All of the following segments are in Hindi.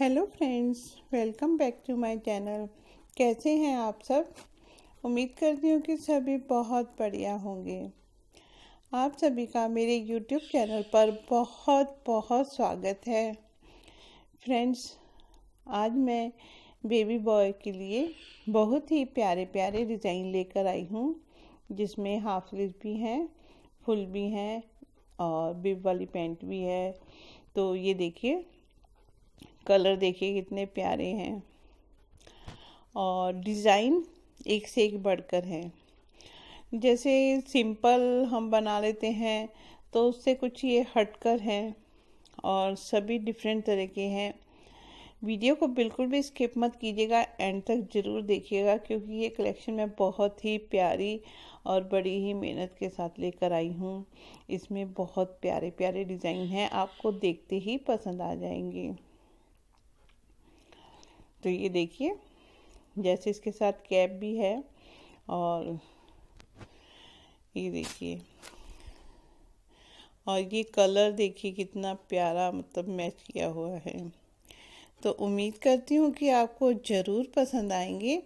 hello friends welcome back to my channel कैसे हैं आप सब उम्मीद करती हूँ कि सभी बहुत बढ़िया होंगे आप सभी का मेरे यूट्यूब चैनल पर बहुत बहुत स्वागत है फ्रेंड्स आज मैं बेबी बॉय के लिए बहुत ही प्यारे प्यारे डिज़ाइन लेकर आई हूँ जिसमें हाफ स्लीव भी हैं फुल भी हैं और बिब वाली पैंट भी है तो ये देखिए कलर देखिए कितने प्यारे हैं और डिज़ाइन एक से एक बढ़कर है जैसे सिंपल हम बना लेते हैं तो उससे कुछ ये हटकर है और सभी डिफरेंट तरह के हैं वीडियो को बिल्कुल भी स्किप मत कीजिएगा एंड तक ज़रूर देखिएगा क्योंकि ये कलेक्शन मैं बहुत ही प्यारी और बड़ी ही मेहनत के साथ लेकर आई हूँ इसमें बहुत प्यारे प्यारे डिज़ाइन हैं आपको देखते ही पसंद आ जाएंगे तो ये देखिए जैसे इसके साथ कैप भी है और ये देखिए और ये कलर देखिए कितना प्यारा मतलब मैच किया हुआ है तो उम्मीद करती हूँ कि आपको ज़रूर पसंद आएंगे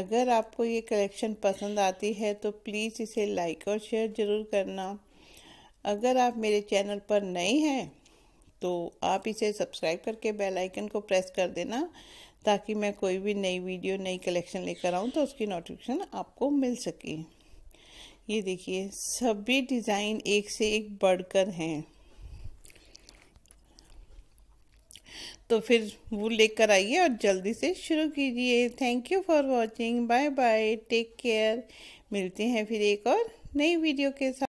अगर आपको ये कलेक्शन पसंद आती है तो प्लीज़ इसे लाइक और शेयर ज़रूर करना अगर आप मेरे चैनल पर नए हैं तो आप इसे सब्सक्राइब करके बेल आइकन को प्रेस कर देना ताकि मैं कोई भी नई वीडियो नई कलेक्शन लेकर आऊँ तो उसकी नोटिफिकेशन आपको मिल सके ये देखिए सभी डिज़ाइन एक से एक बढ़कर हैं तो फिर वो लेकर आइए और जल्दी से शुरू कीजिए thank you for watching bye bye take care मिलते हैं फिर एक और नई वीडियो के साथ